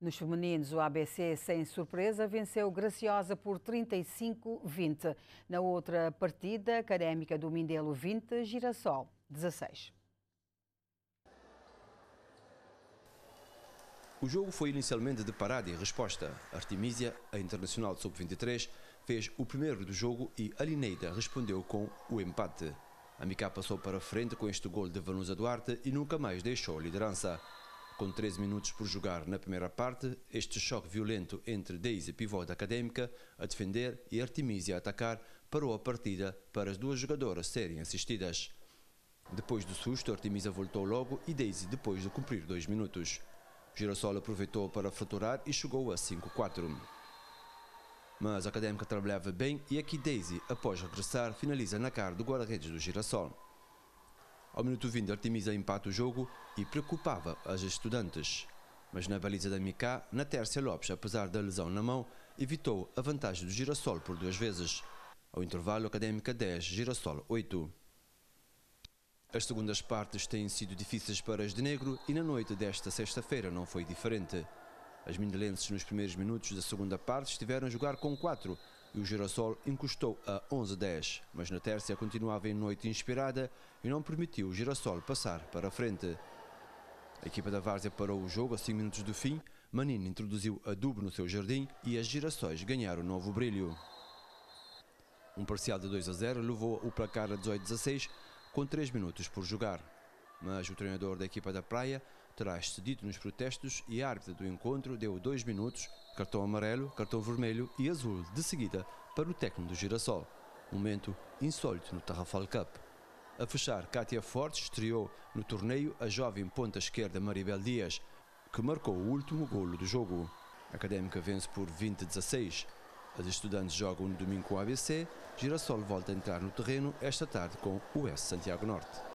Nos femininos, o ABC, sem surpresa, venceu Graciosa por 35-20. Na outra partida, Académica do Mindelo 20, Girassol 16. O jogo foi inicialmente de parada e resposta. Artemisia, a internacional de sub-23, fez o primeiro do jogo e Alineida respondeu com o empate. A Mica passou para frente com este gol de Vanusa Duarte e nunca mais deixou a liderança. Com 13 minutos por jogar na primeira parte, este choque violento entre Deise, pivô da Académica, a defender e Artemisia a atacar, parou a partida para as duas jogadoras serem assistidas. Depois do susto, Artemisa voltou logo e Daisy depois de cumprir dois minutos. Girassol aproveitou para fraturar e chegou a 5-4. Mas a Académica trabalhava bem e aqui Daisy, após regressar, finaliza na cara do guarda-redes do Girassol. Ao minuto 20, Artemisa empata o jogo e preocupava as estudantes. Mas na baliza da Micá, na terça Lopes, apesar da lesão na mão, evitou a vantagem do Girassol por duas vezes. Ao intervalo, Académica 10, Girassol 8. As segundas partes têm sido difíceis para as de negro e na noite desta sexta-feira não foi diferente. As mindelenses nos primeiros minutos da segunda parte estiveram a jogar com 4 e o Girassol encostou a 11-10, mas na terça continuava em noite inspirada e não permitiu o Girassol passar para a frente. A equipa da Várzea parou o jogo a 5 minutos do fim, Manino introduziu adubo no seu jardim e as girassóis ganharam novo brilho. Um parcial de 2 a 0 levou o placar a 18-16, com 3 minutos por jogar. Mas o treinador da equipa da Praia terá excedido nos protestos e a árbitra do encontro deu dois minutos, cartão amarelo, cartão vermelho e azul de seguida para o técnico do Girassol. Momento insólito no Tarrafal Cup. A fechar, Kátia Fortes estreou no torneio a jovem ponta esquerda Maribel Dias, que marcou o último golo do jogo. A Académica vence por 20-16. As estudantes jogam no domingo com o ABC. Girassol volta a entrar no terreno esta tarde com o S Santiago Norte.